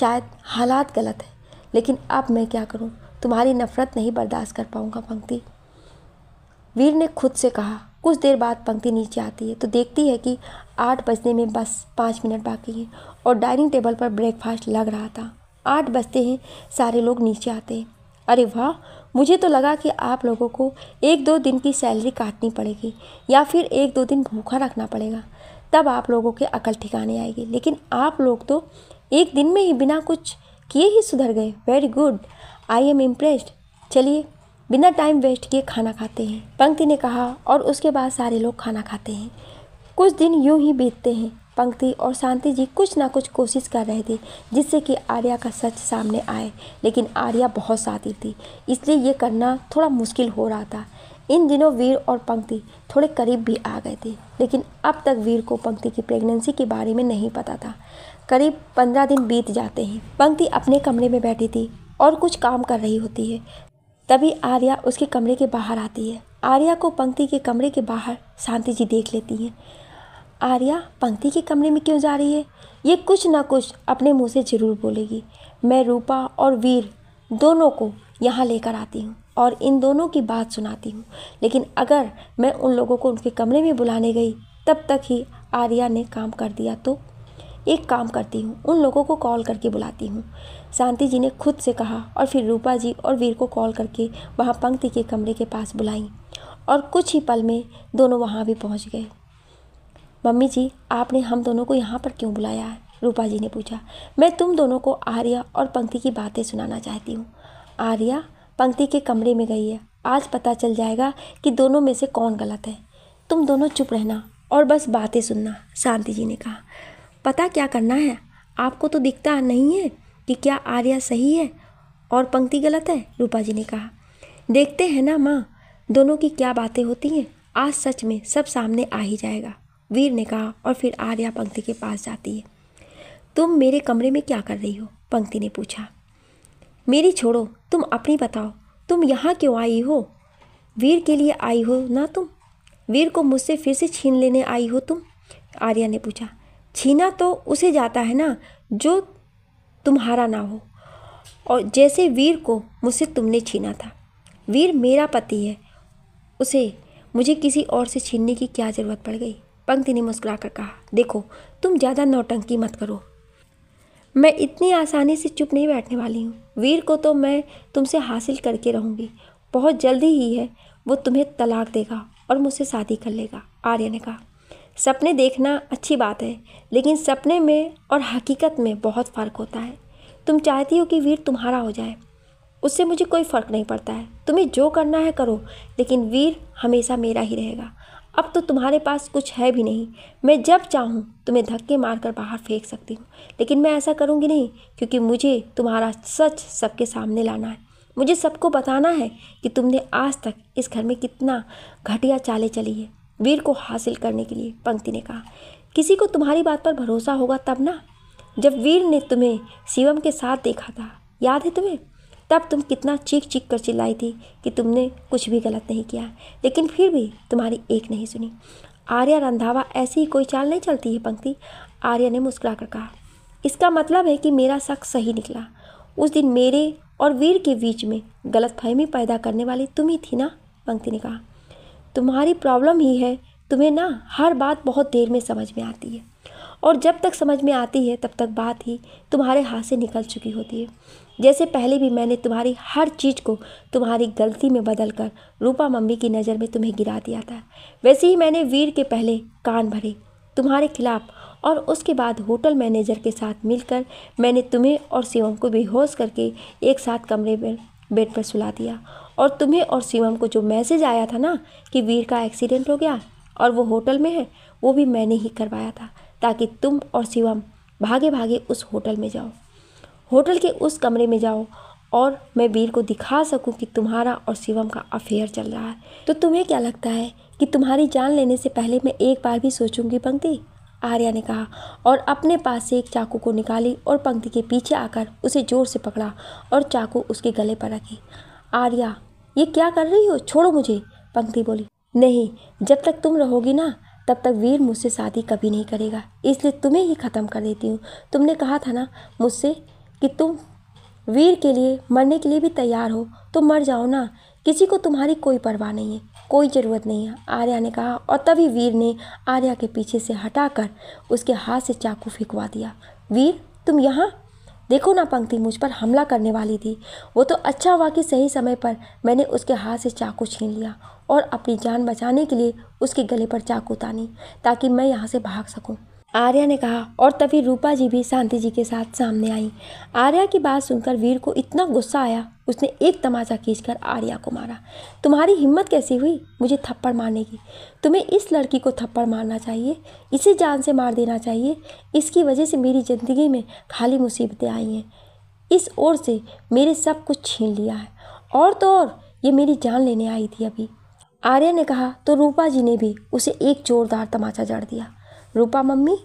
शायद हालात गलत है लेकिन अब मैं क्या करूँ तुम्हारी नफ़रत नहीं बर्दाश्त कर पाऊँगा पंक्ति वीर ने खुद से कहा कुछ देर बाद पंक्ति नीचे आती है तो देखती है कि आठ बजने में बस पाँच मिनट बाकी है और डाइनिंग टेबल पर ब्रेकफास्ट लग रहा था आठ बजते हैं सारे लोग नीचे आते हैं अरे वाह मुझे तो लगा कि आप लोगों को एक दो दिन की सैलरी काटनी पड़ेगी या फिर एक दो दिन भूखा रखना पड़ेगा तब आप लोगों के अकल ठिकाने आएगी लेकिन आप लोग तो एक दिन में ही बिना कुछ किए ही सुधर गए very good I am impressed चलिए बिना टाइम वेस्ट किए खाना खाते हैं पंक्ति ने कहा और उसके बाद सारे लोग खाना खाते हैं कुछ दिन यूं ही बीतते हैं पंक्ति और शांति जी कुछ ना कुछ कोशिश कर रहे थे जिससे कि आर्या का सच सामने आए लेकिन आर्या बहुत शातिर थी इसलिए ये करना थोड़ा मुश्किल हो रहा था इन दिनों वीर और पंक्ति थोड़े करीब भी आ गए थे लेकिन अब तक वीर को पंक्ति की प्रेगनेंसी के बारे में नहीं पता था करीब पंद्रह दिन बीत जाते हैं पंक्ति अपने कमरे में बैठी थी और कुछ काम कर रही होती है तभी आर्या उसके कमरे के बाहर आती है आर्या को पंक्ति के कमरे के बाहर शांति जी देख लेती हैं आर्या पंक्ति के कमरे में क्यों जा रही है ये कुछ ना कुछ अपने मुंह से ज़रूर बोलेगी मैं रूपा और वीर दोनों को यहाँ लेकर आती हूँ और इन दोनों की बात सुनाती हूँ लेकिन अगर मैं उन लोगों को उनके कमरे में बुलाने गई तब तक ही आर्या ने काम कर दिया तो एक काम करती हूँ उन लोगों को कॉल करके बुलाती हूँ शांति जी ने खुद से कहा और फिर रूपा जी और वीर को कॉल करके वहाँ पंक्ति के कमरे के पास बुलाई और कुछ ही पल में दोनों वहाँ भी पहुँच गए मम्मी जी आपने हम दोनों को यहाँ पर क्यों बुलाया है रूपा जी ने पूछा मैं तुम दोनों को आर्या और पंक्ति की बातें सुनाना चाहती हूँ आर्या पंक्ति के कमरे में गई है आज पता चल जाएगा कि दोनों में से कौन गलत है तुम दोनों चुप रहना और बस बातें सुनना शांति जी ने कहा पता क्या करना है आपको तो दिखता नहीं है कि क्या आर्या सही है और पंक्ति गलत है रूपा जी ने कहा देखते हैं ना माँ दोनों की क्या बातें होती हैं आज सच में सब सामने आ ही जाएगा वीर ने कहा और फिर आर्या पंक्ति के पास जाती है तुम मेरे कमरे में क्या कर रही हो पंक्ति ने पूछा मेरी छोड़ो तुम अपनी बताओ तुम यहाँ क्यों आई हो वीर के लिए आई हो ना तुम वीर को मुझसे फिर से छीन लेने आई हो तुम आर्या ने पूछा छीना तो उसे जाता है ना जो तुम्हारा ना हो और जैसे वीर को मुझसे तुमने छीना था वीर मेरा पति है उसे मुझे किसी और से छीनने की क्या ज़रूरत पड़ गई पंक्ति ने मुस्कुरा कर कहा देखो तुम ज़्यादा नौटंकी मत करो मैं इतनी आसानी से चुप नहीं बैठने वाली हूँ वीर को तो मैं तुमसे हासिल करके रहूँगी बहुत जल्दी ही है वो तुम्हें तलाक देगा और मुझसे शादी कर लेगा आर्य ने कहा सपने देखना अच्छी बात है लेकिन सपने में और हकीकत में बहुत फ़र्क होता है तुम चाहती हो कि वीर तुम्हारा हो जाए उससे मुझे कोई फ़र्क नहीं पड़ता है तुम्हें जो करना है करो लेकिन वीर हमेशा मेरा ही रहेगा अब तो तुम्हारे पास कुछ है भी नहीं मैं जब चाहूँ तुम्हें धक्के मारकर बाहर फेंक सकती हूँ लेकिन मैं ऐसा करूँगी नहीं क्योंकि मुझे तुम्हारा सच सबके सामने लाना है मुझे सबको बताना है कि तुमने आज तक इस घर में कितना घटिया चालें चली है वीर को हासिल करने के लिए पंक्ति ने कहा किसी को तुम्हारी बात पर भरोसा होगा तब ना जब वीर ने तुम्हें शिवम के साथ देखा था याद है तुम्हें तब तुम कितना चीख चीख कर चिल्लाई थी कि तुमने कुछ भी गलत नहीं किया लेकिन फिर भी तुम्हारी एक नहीं सुनी आर्या रंधावा ऐसी ही कोई चाल नहीं चलती है पंक्ति आर्या ने मुस्कुरा कर कहा इसका मतलब है कि मेरा शक सही निकला उस दिन मेरे और वीर के बीच में गलतफहमी पैदा करने वाली तुम ही थी ना पंक्ति ने कहा तुम्हारी प्रॉब्लम ही है तुम्हें ना हर बात बहुत देर में समझ में आती है और जब तक समझ में आती है तब तक बात ही तुम्हारे हाथ से निकल चुकी होती है जैसे पहले भी मैंने तुम्हारी हर चीज़ को तुम्हारी गलती में बदल कर रूपा मम्मी की नज़र में तुम्हें गिरा दिया था वैसे ही मैंने वीर के पहले कान भरे तुम्हारे खिलाफ और उसके बाद होटल मैनेजर के साथ मिलकर मैंने तुम्हें और शिवम को बेहोश करके एक साथ कमरे में बेड पर सुला दिया और तुम्हें और शिवम को जो मैसेज आया था ना कि वीर का एक्सीडेंट हो गया और वो होटल में है वो भी मैंने ही करवाया था ताकि तुम और शिवम भागे भागे उस होटल में जाओ होटल के उस कमरे में जाओ और मैं वीर को दिखा सकूं कि तुम्हारा और शिवम का अफेयर चल रहा है तो तुम्हें क्या लगता है कि तुम्हारी जान लेने से पहले मैं एक बार भी सोचूंगी पंक्ति आर्या ने कहा और अपने पास से एक चाकू को निकाली और पंक्ति के पीछे आकर उसे ज़ोर से पकड़ा और चाकू उसके गले पर रखी आर्या ये क्या कर रही हो छोड़ो मुझे पंक्ति बोली नहीं जब तक तुम रहोगी ना तब तक वीर मुझसे शादी कभी नहीं करेगा इसलिए तुम्हें ही ख़त्म कर देती हूँ तुमने कहा था ना मुझसे कि तुम वीर के लिए मरने के लिए भी तैयार हो तो मर जाओ ना किसी को तुम्हारी कोई परवाह नहीं है कोई ज़रूरत नहीं है आर्या ने कहा और तभी वीर ने आर्या के पीछे से हटाकर उसके हाथ से चाकू फेंकवा दिया वीर तुम यहाँ देखो ना पंक्ति मुझ पर हमला करने वाली थी वो तो अच्छा हुआ कि सही समय पर मैंने उसके हाथ से चाकू छीन लिया और अपनी जान बचाने के लिए उसके गले पर चाकू तानी ताकि मैं यहाँ से भाग सकूँ आर्या ने कहा और तभी रूपा जी भी शांति जी के साथ सामने आई आर्या की बात सुनकर वीर को इतना गुस्सा आया उसने एक तमाचा खींचकर आर्या को मारा तुम्हारी हिम्मत कैसी हुई मुझे थप्पड़ मारने की तुम्हें इस लड़की को थप्पड़ मारना चाहिए इसे जान से मार देना चाहिए इसकी वजह से मेरी ज़िंदगी में खाली मुसीबतें आई हैं इस ओर से मेरे सब कुछ छीन लिया है और तो और ये मेरी जान लेने आई थी अभी आर्या ने कहा तो रूपा जी ने भी उसे एक जोरदार तमाचा जड़ दिया रूपा मम्मी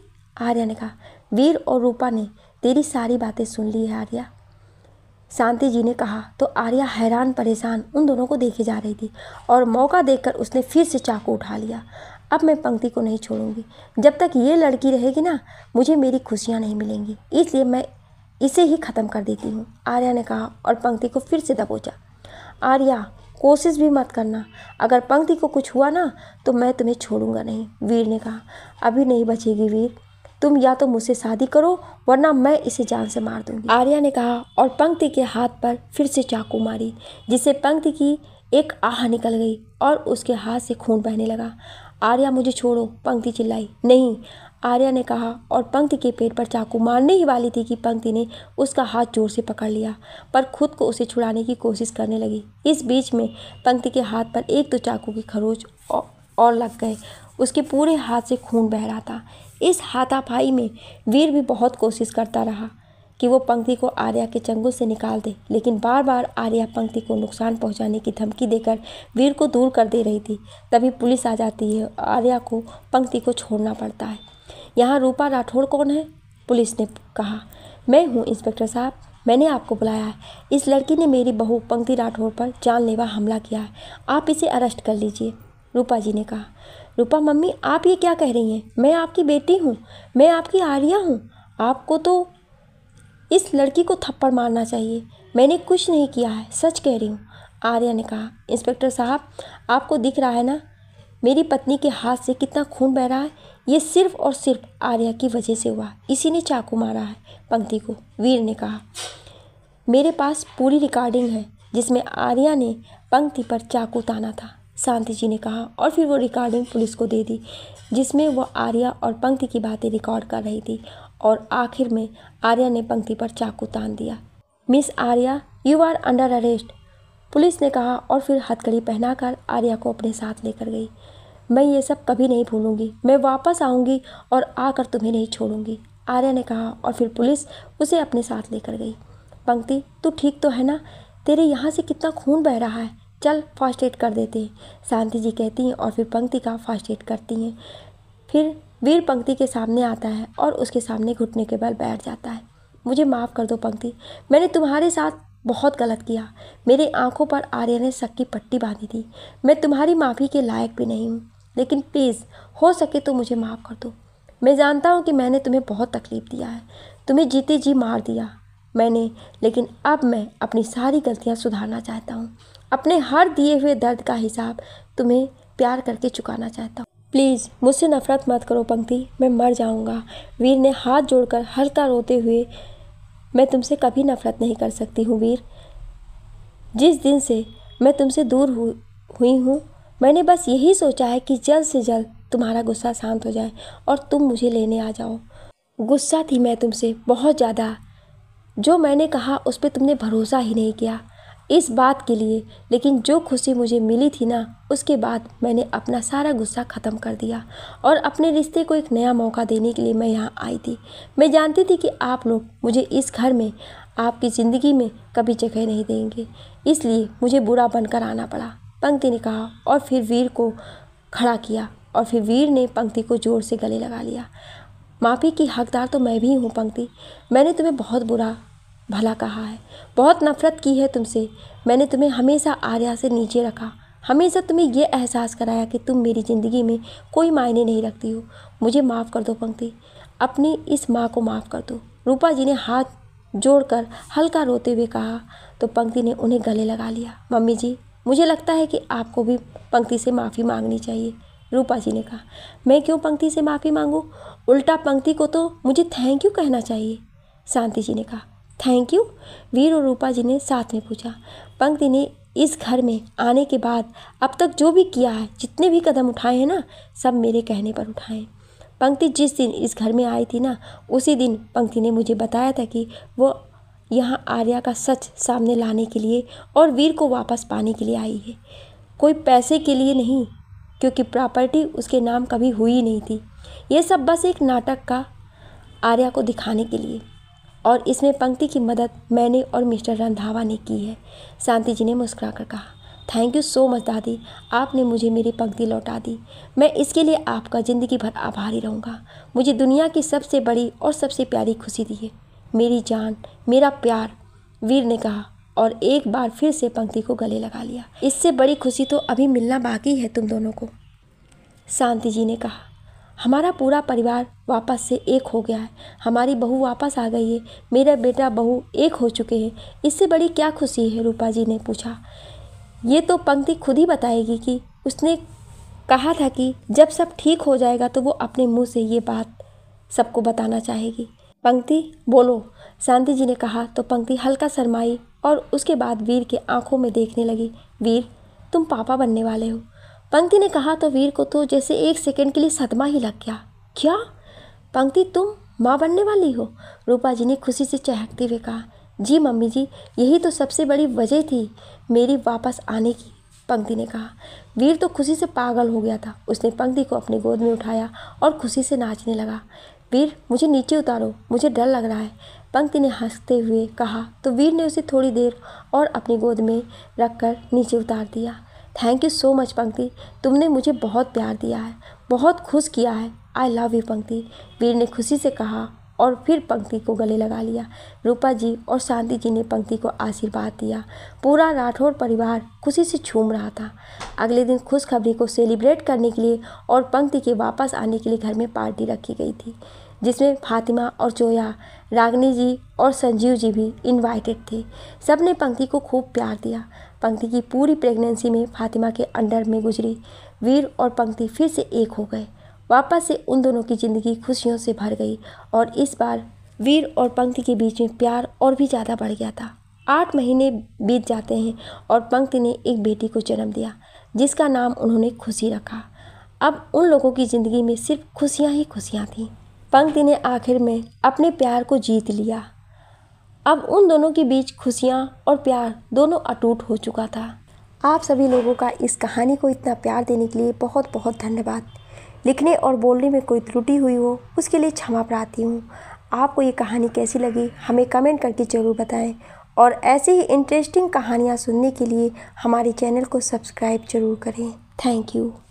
आर्या ने कहा वीर और रूपा ने तेरी सारी बातें सुन ली है आर्या शांति जी ने कहा तो आर्या हैरान परेशान उन दोनों को देखे जा रही थी और मौका देखकर उसने फिर से चाकू उठा लिया अब मैं पंक्ति को नहीं छोड़ूंगी जब तक ये लड़की रहेगी ना मुझे मेरी खुशियाँ नहीं मिलेंगी इसलिए मैं इसे ही ख़त्म कर देती हूँ आर्या ने कहा और पंक्ति को फिर से दबोचा आर्या कोशिश भी मत करना अगर पंक्ति को कुछ हुआ ना तो मैं तुम्हें छोड़ूंगा नहीं वीर ने कहा अभी नहीं बचेगी वीर तुम या तो मुझसे शादी करो वरना मैं इसे जान से मार दूंगी आर्या ने कहा और पंक्ति के हाथ पर फिर से चाकू मारी जिससे पंक्ति की एक आह निकल गई और उसके हाथ से खून बहने लगा आर्या मुझे छोड़ो पंक्ति चिल्लाई नहीं आर्या ने कहा और पंक्ति के पेट पर चाकू मारने ही वाली थी कि पंक्ति ने उसका हाथ जोर से पकड़ लिया पर खुद को उसे छुड़ाने की कोशिश करने लगी इस बीच में पंक्ति के हाथ पर एक दो चाकू के खरोच और लग गए उसके पूरे हाथ से खून बह रहा था इस हाथापाई में वीर भी बहुत कोशिश करता रहा कि वो पंक्ति को आर्या के चंगों से निकाल दे लेकिन बार बार आर्या पंक्ति को नुकसान पहुंचाने की धमकी देकर वीर को दूर कर दे रही थी तभी पुलिस आ जाती है आर्या को पंक्ति को छोड़ना पड़ता है यहाँ रूपा राठौड़ कौन है पुलिस ने कहा मैं हूँ इंस्पेक्टर साहब मैंने आपको बुलाया है इस लड़की ने मेरी बहू पंक्ति राठौर पर जानलेवा हमला किया है आप इसे अरेस्ट कर लीजिए रूपा जी ने कहा रूपा मम्मी आप ये क्या कह रही हैं मैं आपकी बेटी हूँ मैं आपकी आर्या हूँ आपको तो इस लड़की को थप्पड़ मारना चाहिए मैंने कुछ नहीं किया है सच कह रही हूँ आर्या ने कहा इंस्पेक्टर साहब आपको दिख रहा है ना मेरी पत्नी के हाथ से कितना खून बह रहा है ये सिर्फ और सिर्फ आर्या की वजह से हुआ इसी ने चाकू मारा है पंक्ति को वीर ने कहा मेरे पास पूरी रिकॉर्डिंग है जिसमें आर्या ने पंक्ति पर चाकू ताना था शांति जी ने कहा और फिर वो रिकॉर्डिंग पुलिस को दे दी जिसमें वो आर्या और पंक्ति की बातें रिकॉर्ड कर रही थी और आखिर में आर्या ने पंक्ति पर चाकू तान दिया miss Arya you are under arrest police ने कहा और फिर हथकड़ी पहनाकर आर्या को अपने साथ लेकर गई मैं ये सब कभी नहीं भूलूंगी मैं वापस आऊँगी और आकर तुम्हें नहीं छोड़ूंगी आर्या ने कहा और फिर पुलिस उसे अपने साथ लेकर गई पंक्ति तू ठीक तो है ना तेरे यहाँ से कितना खून बह रहा है चल फास्ट एड कर देते हैं शांति जी कहती हैं और फिर पंक्ति का फास्ट एड करती हैं फिर वीर पंक्ति के सामने आता है और उसके सामने घुटने के बल बैठ जाता है मुझे माफ़ कर दो पंक्ति मैंने तुम्हारे साथ बहुत गलत किया मेरी आंखों पर आर्या ने शक की पट्टी बांधी थी मैं तुम्हारी माफ़ी के लायक भी नहीं हूँ लेकिन प्लीज़ हो सके तो मुझे माफ़ कर दो मैं जानता हूँ कि मैंने तुम्हें बहुत तकलीफ़ दिया है तुम्हें जीते जी मार दिया मैंने लेकिन अब मैं अपनी सारी गलतियाँ सुधारना चाहता हूँ अपने हर दिए हुए दर्द का हिसाब तुम्हें प्यार करके चुकाना चाहता हूँ प्लीज़ मुझसे नफ़रत मत करो पंक्ति मैं मर जाऊँगा वीर ने हाथ जोड़कर हल्का रोते हुए मैं तुमसे कभी नफ़रत नहीं कर सकती हूँ वीर जिस दिन से मैं तुमसे दूर हुई हूँ मैंने बस यही सोचा है कि जल्द से जल्द तुम्हारा गुस्सा शांत हो जाए और तुम मुझे लेने आ जाओ गुस्सा थी मैं तुमसे बहुत ज़्यादा जो मैंने कहा उस पर तुमने भरोसा ही नहीं किया इस बात के लिए लेकिन जो खुशी मुझे मिली थी ना उसके बाद मैंने अपना सारा गुस्सा ख़त्म कर दिया और अपने रिश्ते को एक नया मौका देने के लिए मैं यहाँ आई थी मैं जानती थी कि आप लोग मुझे इस घर में आपकी ज़िंदगी में कभी जगह नहीं देंगे इसलिए मुझे बुरा बनकर आना पड़ा पंक्ति ने कहा और फिर वीर को खड़ा किया और फिर वीर ने पंक्ति को जोर से गले लगा लिया माफ़ी की हकदार तो मैं भी हूँ पंक्ति मैंने तुम्हें बहुत बुरा भला कहा है बहुत नफ़रत की है तुमसे मैंने तुम्हें हमेशा आर्या से नीचे रखा हमेशा तुम्हें यह एहसास कराया कि तुम मेरी ज़िंदगी में कोई मायने नहीं रखती हो मुझे माफ़ कर दो पंक्ति अपनी इस माँ को माफ़ कर दो रूपा जी ने हाथ जोड़कर हल्का रोते हुए कहा तो पंक्ति ने उन्हें गले लगा लिया मम्मी जी मुझे लगता है कि आपको भी पंक्ति से माफ़ी मांगनी चाहिए रूपा जी ने कहा मैं क्यों पंक्ति से माफ़ी मांगूँ उल्टा पंक्ति को तो मुझे थैंक यू कहना चाहिए शांति जी ने कहा थैंक यू वीर और रूपा जी ने साथ में पूछा पंक्ति ने इस घर में आने के बाद अब तक जो भी किया है जितने भी कदम उठाए हैं ना सब मेरे कहने पर उठाए पंक्ति जिस दिन इस घर में आई थी ना उसी दिन पंक्ति ने मुझे बताया था कि वो यहाँ आर्या का सच सामने लाने के लिए और वीर को वापस पाने के लिए आई है कोई पैसे के लिए नहीं क्योंकि प्रॉपर्टी उसके नाम कभी हुई नहीं थी ये सब बस एक नाटक का आर्या को दिखाने के लिए और इसमें पंक्ति की मदद मैंने और मिस्टर रंधावा ने की है शांति जी ने मुस्कुरा कर कहा थैंक यू सो मच दादी आपने मुझे मेरी पंक्ति लौटा दी मैं इसके लिए आपका ज़िंदगी भर आभारी रहूँगा मुझे दुनिया की सबसे बड़ी और सबसे प्यारी खुशी दी है मेरी जान मेरा प्यार वीर ने कहा और एक बार फिर से पंक्ति को गले लगा लिया इससे बड़ी खुशी तो अभी मिलना बाकी है तुम दोनों को शांति जी ने कहा हमारा पूरा परिवार वापस से एक हो गया है हमारी बहू वापस आ गई है मेरा बेटा बहू एक हो चुके हैं इससे बड़ी क्या खुशी है रूपा जी ने पूछा ये तो पंक्ति खुद ही बताएगी कि उसने कहा था कि जब सब ठीक हो जाएगा तो वो अपने मुंह से ये बात सबको बताना चाहेगी पंक्ति बोलो शांति जी ने कहा तो पंक्ति हल्का शरमाई और उसके बाद वीर के आंखों में देखने लगी वीर तुम पापा बनने वाले हो पंक्ति ने कहा तो वीर को तो जैसे एक सेकंड के लिए सदमा ही लग गया क्या पंक्ति तुम माँ बनने वाली हो रूपा जी ने खुशी से चहकते हुए कहा जी मम्मी जी यही तो सबसे बड़ी वजह थी मेरी वापस आने की पंक्ति ने कहा वीर तो खुशी से पागल हो गया था उसने पंक्ति को अपनी गोद में उठाया और खुशी से नाचने लगा वीर मुझे नीचे उतारो मुझे डर लग रहा है पंक्ति ने हंसते हुए कहा तो वीर ने उसे थोड़ी देर और अपनी गोद में रखकर नीचे उतार दिया थैंक यू सो मच पंक्ति तुमने मुझे बहुत प्यार दिया है बहुत खुश किया है आई लव यू पंक्ति वीर ने खुशी से कहा और फिर पंक्ति को गले लगा लिया रूपा जी और शांति जी ने पंक्ति को आशीर्वाद दिया पूरा राठौर परिवार खुशी से झूम रहा था अगले दिन खुशखबरी को सेलिब्रेट करने के लिए और पंक्ति के वापस आने के लिए घर में पार्टी रखी गई थी जिसमें फातिमा और जोया रागनी जी और संजीव जी भी इनवाइटेड थे सब ने पंक्ति को खूब प्यार दिया पंक्ति की पूरी प्रेगनेंसी में फातिमा के अंडर में गुजरी वीर और पंक्ति फिर से एक हो गए वापस से उन दोनों की ज़िंदगी खुशियों से भर गई और इस बार वीर और पंक्ति के बीच में प्यार और भी ज़्यादा बढ़ गया था आठ महीने बीत जाते हैं और पंक्ति ने एक बेटी को जन्म दिया जिसका नाम उन्होंने खुशी रखा अब उन लोगों की ज़िंदगी में सिर्फ खुशियाँ ही खुशियाँ थीं पंक्ति ने आखिर में अपने प्यार को जीत लिया अब उन दोनों के बीच खुशियाँ और प्यार दोनों अटूट हो चुका था आप सभी लोगों का इस कहानी को इतना प्यार देने के लिए बहुत बहुत धन्यवाद लिखने और बोलने में कोई त्रुटि हुई हो उसके लिए क्षमा प्रार्थी हूँ आपको ये कहानी कैसी लगी हमें कमेंट करके ज़रूर बताएं और ऐसी ही इंटरेस्टिंग कहानियाँ सुनने के लिए हमारे चैनल को सब्सक्राइब ज़रूर करें थैंक यू